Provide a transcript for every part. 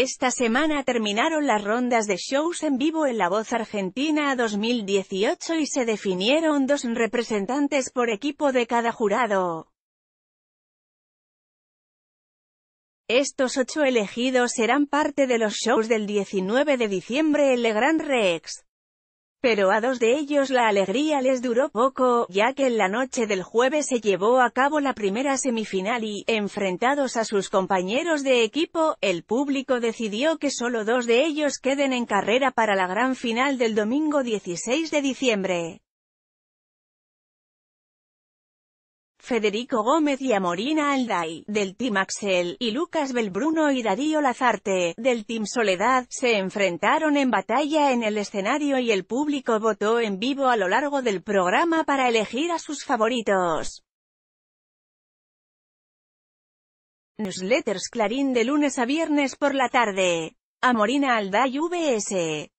Esta semana terminaron las rondas de shows en vivo en La Voz Argentina 2018 y se definieron dos representantes por equipo de cada jurado. Estos ocho elegidos serán parte de los shows del 19 de diciembre en Le Grand Rex. Pero a dos de ellos la alegría les duró poco, ya que en la noche del jueves se llevó a cabo la primera semifinal y, enfrentados a sus compañeros de equipo, el público decidió que solo dos de ellos queden en carrera para la gran final del domingo 16 de diciembre. Federico Gómez y Amorina Alday, del Team Axel, y Lucas Belbruno y Darío Lazarte, del Team Soledad, se enfrentaron en batalla en el escenario y el público votó en vivo a lo largo del programa para elegir a sus favoritos. Newsletters Clarín de lunes a viernes por la tarde. Amorina Alday VS.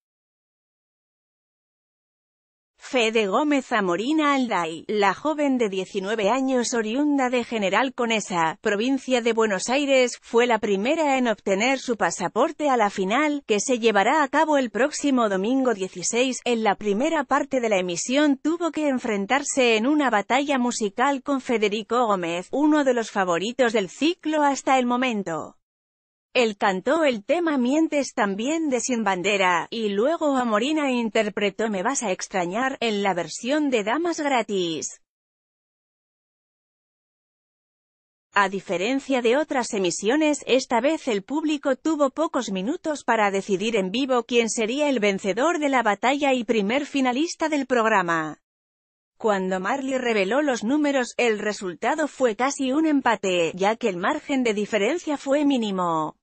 Fede Gómez Amorina Alday, la joven de 19 años oriunda de General Conesa, provincia de Buenos Aires, fue la primera en obtener su pasaporte a la final, que se llevará a cabo el próximo domingo 16. En la primera parte de la emisión tuvo que enfrentarse en una batalla musical con Federico Gómez, uno de los favoritos del ciclo hasta el momento. Él cantó el tema Mientes también de Sin Bandera, y luego a Morina interpretó Me vas a extrañar, en la versión de Damas Gratis. A diferencia de otras emisiones, esta vez el público tuvo pocos minutos para decidir en vivo quién sería el vencedor de la batalla y primer finalista del programa. Cuando Marley reveló los números, el resultado fue casi un empate, ya que el margen de diferencia fue mínimo.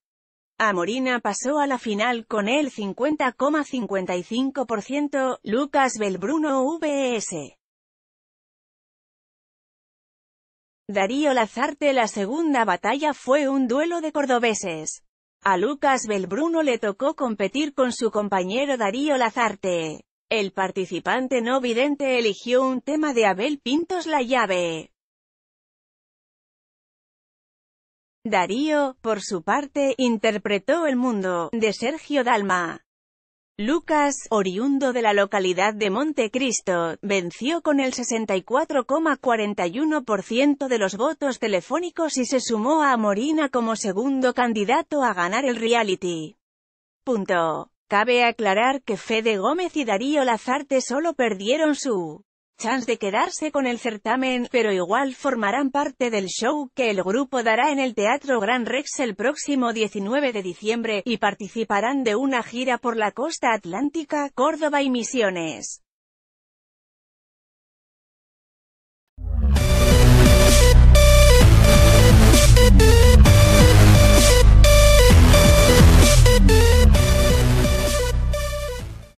Morina pasó a la final con el 50,55%, Lucas Belbruno vs. Darío Lazarte La segunda batalla fue un duelo de cordobeses. A Lucas Belbruno le tocó competir con su compañero Darío Lazarte. El participante no vidente eligió un tema de Abel Pintos La Llave. Darío, por su parte, interpretó El Mundo, de Sergio Dalma. Lucas, oriundo de la localidad de Montecristo, venció con el 64,41% de los votos telefónicos y se sumó a Morina como segundo candidato a ganar el reality. Punto. Cabe aclarar que Fede Gómez y Darío Lazarte solo perdieron su chance de quedarse con el certamen, pero igual formarán parte del show que el grupo dará en el Teatro Gran Rex el próximo 19 de diciembre, y participarán de una gira por la costa atlántica, Córdoba y Misiones.